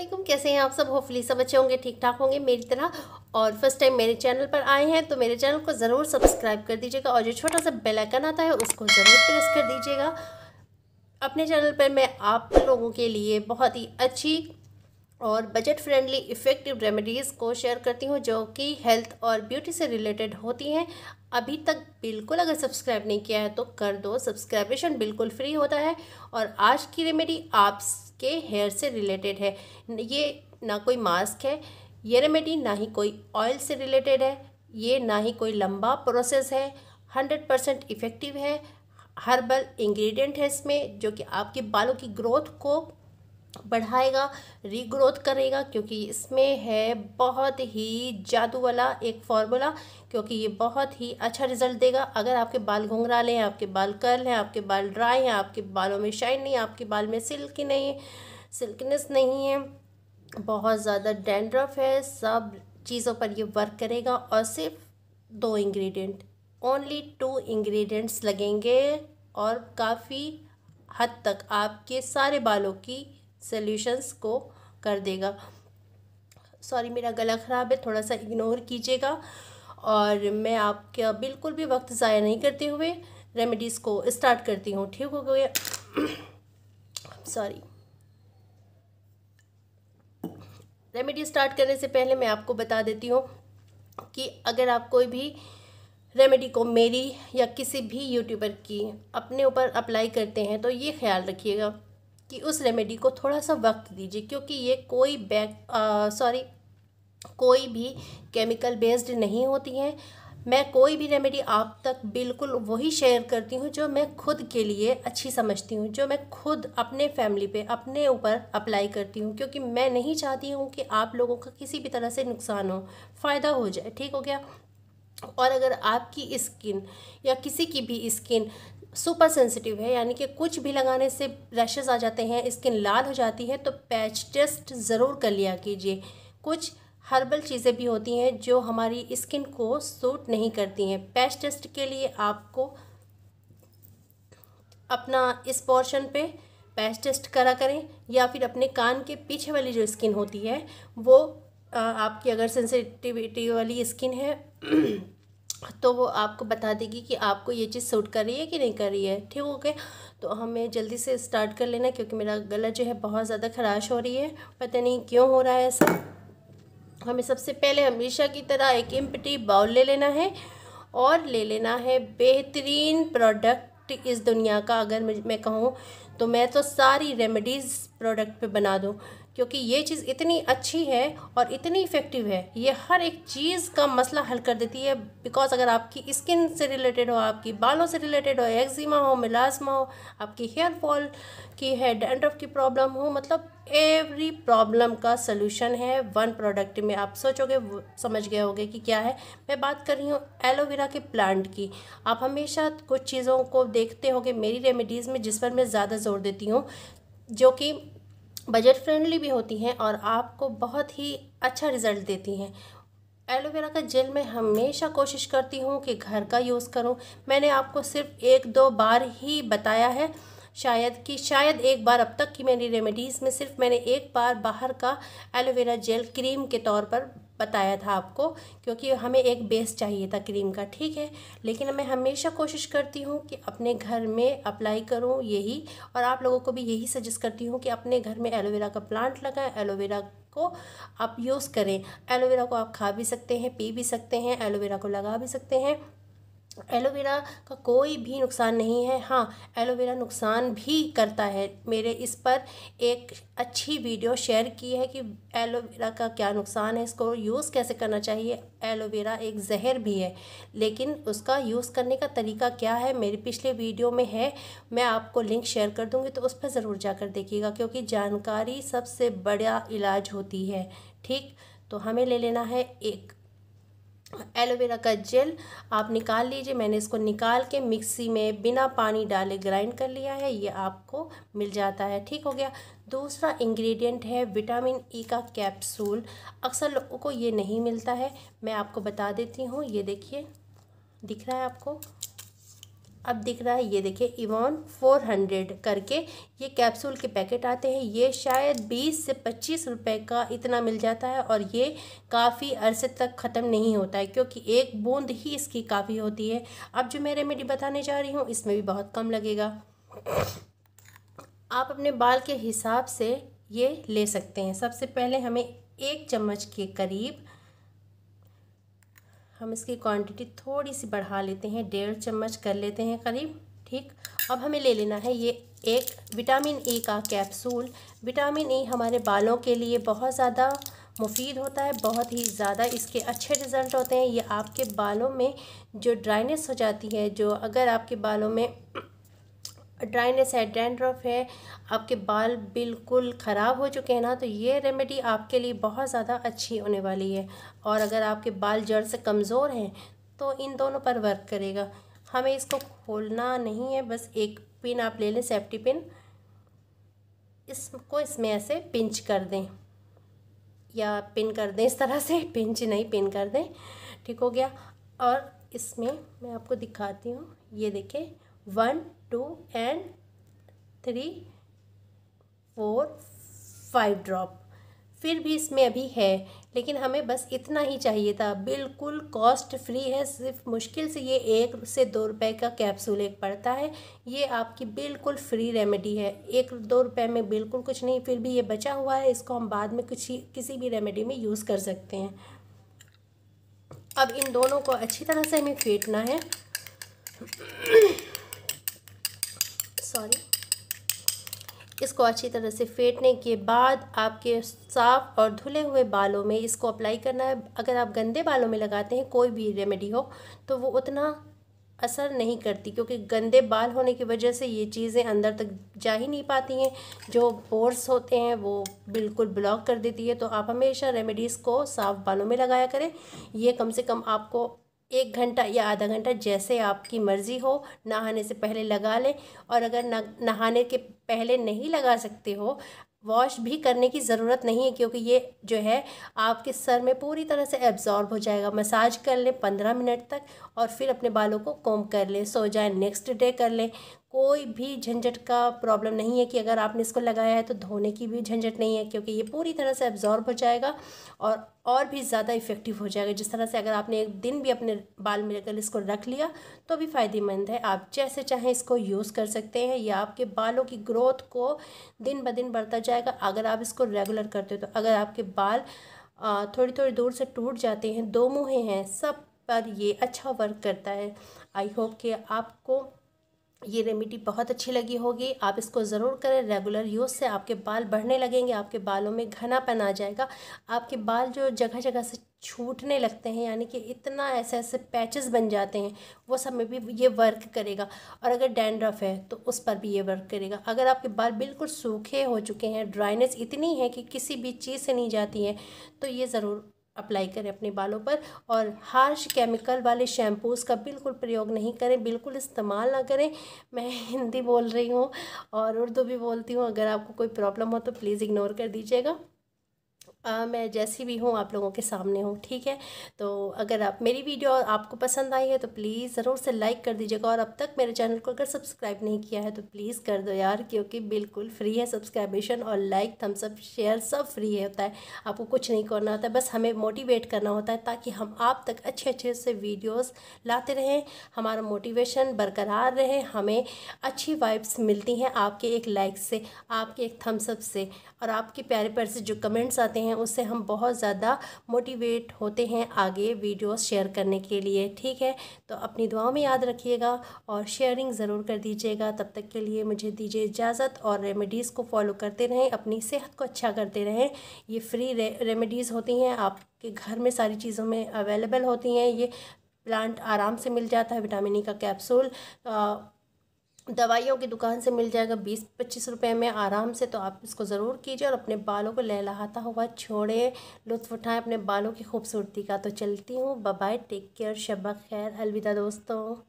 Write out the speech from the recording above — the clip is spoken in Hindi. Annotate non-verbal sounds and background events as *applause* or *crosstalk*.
असलम कैसे हैं आप सब होपफुली सब अच्छे होंगे ठीक ठाक होंगे मेरी तरह और फर्स्ट टाइम मेरे चैनल पर आए हैं तो मेरे चैनल को ज़रूर सब्सक्राइब कर दीजिएगा और जो छोटा सा बेल आइकन आता है उसको ज़रूर प्रेस कर दीजिएगा अपने चैनल पर मैं आप लोगों के लिए बहुत ही अच्छी और बजट फ्रेंडली इफ़ेक्टिव रेमेडीज़ को शेयर करती हूँ जो कि हेल्थ और ब्यूटी से रिलेटेड होती हैं अभी तक बिल्कुल अगर सब्सक्राइब नहीं किया है तो कर दो सब्सक्राइबेशन बिल्कुल फ्री होता है और आज की रेमेडी आप के हेयर से रिलेटेड है ये ना कोई मास्क है ये रेमेडी ना ही कोई ऑयल से रिलेटेड है ये ना ही कोई लंबा प्रोसेस है हंड्रेड परसेंट इफ़ेक्टिव है हर्बल इंग्रेडिएंट है इसमें जो कि आपके बालों की ग्रोथ को बढ़ाएगा रीग्रोथ करेगा क्योंकि इसमें है बहुत ही जादू वाला एक फार्मूला क्योंकि ये बहुत ही अच्छा रिजल्ट देगा अगर आपके बाल घुंघराले हैं आपके बाल कर्ल हैं आपके बाल ड्राई हैं आपके बालों में शाइन नहीं आपके बाल में सिल्क नहीं सिल्कनेस नहीं है बहुत ज़्यादा डेंड्रफ है सब चीज़ों पर ये वर्क करेगा और सिर्फ दो इंग्रेडिएंट ओनली टू इंग्रेडिएंट्स लगेंगे और काफ़ी हद तक आपके सारे बालों की सॉल्यूशंस को कर देगा सॉरी मेरा गला ख़राब है थोड़ा सा इग्नोर कीजिएगा और मैं आपका बिल्कुल भी वक्त ज़ाया नहीं करते हुए रेमेडीज़ को स्टार्ट करती हूँ ठीक हो गया सॉरी रेमेडी स्टार्ट करने से पहले मैं आपको बता देती हूँ कि अगर आप कोई भी रेमेडी को मेरी या किसी भी यूट्यूबर की अपने ऊपर अप्लाई करते हैं तो ये ख्याल रखिएगा कि उस रेमेडी को थोड़ा सा वक्त दीजिए क्योंकि ये कोई बैक सॉरी कोई भी केमिकल बेस्ड नहीं होती हैं मैं कोई भी रेमेडी आप तक बिल्कुल वही शेयर करती हूँ जो मैं खुद के लिए अच्छी समझती हूँ जो मैं खुद अपने फैमिली पे अपने ऊपर अप्लाई करती हूँ क्योंकि मैं नहीं चाहती हूँ कि आप लोगों का किसी भी तरह से नुकसान हो फ़ायदा हो जाए ठीक हो गया और अगर आपकी स्किन या किसी की भी स्किन सुपर सेंसिटिव है यानी कि कुछ भी लगाने से रैशेज आ जाते हैं स्किन लाल हो जाती है तो पैच टेस्ट ज़रूर कर लिया कीजिए कुछ हर्बल चीज़ें भी होती हैं जो हमारी स्किन को सूट नहीं करती हैं पैच टेस्ट के लिए आपको अपना इस पोर्शन पे पैच टेस्ट करा करें या फिर अपने कान के पीछे वाली जो स्किन होती है वो आपकी अगर सेंसिटिविटी वाली स्किन है तो वो आपको बता देगी कि आपको ये चीज़ सूट कर रही है कि नहीं कर रही है ठीक हो गया तो हमें जल्दी से स्टार्ट कर लेना क्योंकि मेरा गला जो है बहुत ज़्यादा खराश हो रही है पता नहीं क्यों हो रहा है ऐसा हमें सबसे पहले हमेशा की तरह एक इम्पटी बाउल ले लेना है और ले लेना है बेहतरीन प्रोडक्ट इस दुनिया का अगर मैं कहूँ तो मैं तो सारी रेमेडीज़ प्रोडक्ट पर बना दूँ क्योंकि ये चीज़ इतनी अच्छी है और इतनी इफ़ेक्टिव है ये हर एक चीज़ का मसला हल कर देती है बिकॉज अगर आपकी स्किन से रिलेटेड हो आपकी बालों से रिलेटेड हो एक्जिमा हो मिलाजमा हो आपकी हेयर फॉल की है डेंड्रफ की प्रॉब्लम हो मतलब एवरी प्रॉब्लम का सलूशन है वन प्रोडक्ट में आप सोचोगे समझ गए होगे कि क्या है मैं बात कर रही हूँ एलोवेरा के प्लांट की आप हमेशा कुछ चीज़ों को देखते होगे मेरी रेमेडीज़ में जिस पर मैं ज़्यादा जोर देती हूँ जो कि बजट फ्रेंडली भी होती हैं और आपको बहुत ही अच्छा रिज़ल्ट देती हैं एलोवेरा का जेल मैं हमेशा कोशिश करती हूँ कि घर का यूज़ करूँ मैंने आपको सिर्फ एक दो बार ही बताया है शायद कि शायद एक बार अब तक की मेरी रेमेडीज़ में सिर्फ मैंने एक बार बाहर का एलोवेरा जेल क्रीम के तौर पर बताया था आपको क्योंकि हमें एक बेस चाहिए था क्रीम का ठीक है लेकिन मैं हमेशा कोशिश करती हूँ कि अपने घर में अप्लाई करूँ यही और आप लोगों को भी यही सजेस्ट करती हूँ कि अपने घर में एलोवेरा का प्लांट लगाएं एलोवेरा को आप यूज़ करें एलोवेरा को आप खा भी सकते हैं पी भी सकते हैं एलोवेरा को लगा भी सकते हैं एलोवेरा का कोई भी नुकसान नहीं है हाँ एलोवेरा नुकसान भी करता है मेरे इस पर एक अच्छी वीडियो शेयर की है कि एलोवेरा का क्या नुकसान है इसको यूज़ कैसे करना चाहिए एलोवेरा एक जहर भी है लेकिन उसका यूज़ करने का तरीका क्या है मेरे पिछले वीडियो में है मैं आपको लिंक शेयर कर दूँगी तो उस पर ज़रूर जाकर देखिएगा क्योंकि जानकारी सबसे बड़ा इलाज होती है ठीक तो हमें ले लेना है एक एलोवेरा का जेल आप निकाल लीजिए मैंने इसको निकाल के मिक्सी में बिना पानी डाले ग्राइंड कर लिया है ये आपको मिल जाता है ठीक हो गया दूसरा इंग्रेडिएंट है विटामिन ई e का कैप्सूल अक्सर लोगों को ये नहीं मिलता है मैं आपको बता देती हूँ ये देखिए दिख रहा है आपको अब दिख रहा है ये देखिए इवॉन फोर हंड्रेड करके ये कैप्सूल के पैकेट आते हैं ये शायद बीस से पच्चीस रुपए का इतना मिल जाता है और ये काफ़ी अरसे तक ख़त्म नहीं होता है क्योंकि एक बूंद ही इसकी काफ़ी होती है अब जो मैं रेमेडी बताने जा रही हूँ इसमें भी बहुत कम लगेगा आप अपने बाल के हिसाब से ये ले सकते हैं सबसे पहले हमें एक चम्मच के करीब हम इसकी क्वांटिटी थोड़ी सी बढ़ा लेते हैं डेढ़ चम्मच कर लेते हैं करीब ठीक अब हमें ले लेना है ये एक विटामिन ई e का कैप्सूल विटामिन ई हमारे बालों के लिए बहुत ज़्यादा मुफीद होता है बहुत ही ज़्यादा इसके अच्छे रिज़ल्ट होते हैं ये आपके बालों में जो ड्राइनेस हो जाती है जो अगर आपके बालों में ड्राइनेस है डेंड्रफ है आपके बाल बिल्कुल ख़राब हो चुके हैं ना तो ये रेमेडी आपके लिए बहुत ज़्यादा अच्छी होने वाली है और अगर आपके बाल जड़ से कमज़ोर हैं तो इन दोनों पर वर्क करेगा हमें इसको खोलना नहीं है बस एक पिन आप ले लें सेफ्टी पिन इसको इसमें ऐसे पिंच कर दें या पिन कर दें इस तरह से पिंच *laughs* नहीं पिन कर दें ठीक हो गया और इसमें मैं आपको दिखाती हूँ ये देखें one two and three four five drop फिर भी इसमें अभी है लेकिन हमें बस इतना ही चाहिए था बिल्कुल कॉस्ट फ्री है सिर्फ मुश्किल से ये एक से दो रुपए का कैप्सूल एक पड़ता है ये आपकी बिल्कुल फ्री रेमेडी है एक दो रुपए में बिल्कुल कुछ नहीं फिर भी ये बचा हुआ है इसको हम बाद में कुछ किसी भी रेमेडी में यूज़ कर सकते हैं अब इन दोनों को अच्छी तरह से हमें फेंटना है सॉरी इसको अच्छी तरह से फेंटने के बाद आपके साफ़ और धुले हुए बालों में इसको अप्लाई करना है अगर आप गंदे बालों में लगाते हैं कोई भी रेमेडी हो तो वो उतना असर नहीं करती क्योंकि गंदे बाल होने की वजह से ये चीज़ें अंदर तक जा ही नहीं पाती हैं जो पोर्स होते हैं वो बिल्कुल ब्लॉक कर देती है तो आप हमेशा रेमेडीज़ को साफ़ बालों में लगाया करें ये कम से कम आपको एक घंटा या आधा घंटा जैसे आपकी मर्ज़ी हो नहाने से पहले लगा लें और अगर नहाने के पहले नहीं लगा सकते हो वॉश भी करने की ज़रूरत नहीं है क्योंकि ये जो है आपके सर में पूरी तरह से एब्जॉर्ब हो जाएगा मसाज कर लें पंद्रह मिनट तक और फिर अपने बालों को कोम कर लें सो जाए नेक्स्ट डे कर लें कोई भी झंझट का प्रॉब्लम नहीं है कि अगर आपने इसको लगाया है तो धोने की भी झंझट नहीं है क्योंकि ये पूरी तरह से एब्जॉर्ब हो जाएगा और और भी ज़्यादा इफ़ेक्टिव हो जाएगा जिस तरह से अगर आपने एक दिन भी अपने बाल में अगर इसको रख लिया तो भी फ़ायदेमंद है आप जैसे चाहें इसको यूज़ कर सकते हैं या आपके बालों की ग्रोथ को दिन ब दिन बढ़ता जाए जाएगा अगर आप इसको रेगुलर करते हो तो अगर आपके बाल थोड़ी थोड़ी दूर से टूट जाते हैं दो मुँहे हैं सब पर ये अच्छा वर्क करता है आई होप कि आपको ये रेमेडी बहुत अच्छी लगी होगी आप इसको ज़रूर करें रेगुलर यूज़ से आपके बाल बढ़ने लगेंगे आपके बालों में घनापन आ जाएगा आपके बाल जो जगह जगह से छूटने लगते हैं यानी कि इतना ऐसे ऐसे पैचेस बन जाते हैं वो सब में भी ये वर्क करेगा और अगर डैंड्रफ है तो उस पर भी ये वर्क करेगा अगर आपके बाल बिल्कुल सूखे हो चुके हैं ड्राइनेस इतनी है कि किसी भी चीज़ से नहीं जाती है तो ये ज़रूर अप्लाई करें अपने बालों पर और हार्श केमिकल वाले शैम्पूज़ का बिल्कुल प्रयोग नहीं करें बिल्कुल इस्तेमाल ना करें मैं हिंदी बोल रही हूँ और उर्दू भी बोलती हूँ अगर आपको कोई प्रॉब्लम हो तो प्लीज़ इग्नोर कर दीजिएगा आ, मैं जैसी भी हूँ आप लोगों के सामने हूँ ठीक है तो अगर आप मेरी वीडियो आपको पसंद आई है तो प्लीज़ ज़रूर से लाइक कर दीजिएगा और अब तक मेरे चैनल को अगर सब्सक्राइब नहीं किया है तो प्लीज़ कर दो यार क्योंकि बिल्कुल फ्री है सब्सक्राइबेशन और लाइक थम्सअप शेयर सब फ्री होता है आपको कुछ नहीं करना होता है बस हमें मोटिवेट करना होता है ताकि हम आप तक अच्छे अच्छे से वीडियोज़ लाते रहें हमारा मोटिवेशन बरकरार रहे हमें अच्छी वाइब्स मिलती हैं आपके एक लाइक से आपके एक थम्सअप से और आपके प्यारे प्यार से जो कमेंट्स आते हैं हैं उससे हम बहुत ज़्यादा मोटिवेट होते हैं आगे वीडियोस शेयर करने के लिए ठीक है तो अपनी दुआओं में याद रखिएगा और शेयरिंग ज़रूर कर दीजिएगा तब तक के लिए मुझे दीजिए इजाज़त और रेमेडीज़ को फॉलो करते रहें अपनी सेहत को अच्छा करते रहें ये फ्री रेमेडीज़ होती हैं आपके घर में सारी चीज़ों में अवेलेबल होती हैं ये प्लांट आराम से मिल जाता है विटामिन ई e का कैप्सूल दवाइयों की दुकान से मिल जाएगा बीस पच्चीस रुपए में आराम से तो आप इसको ज़रूर कीजिए और अपने बालों को लहलाता हुआ छोड़ें लुत्फ उठाएं अपने बालों की खूबसूरती का तो चलती हूँ बाय टेक केयर शबा खैर अलविदा दोस्तों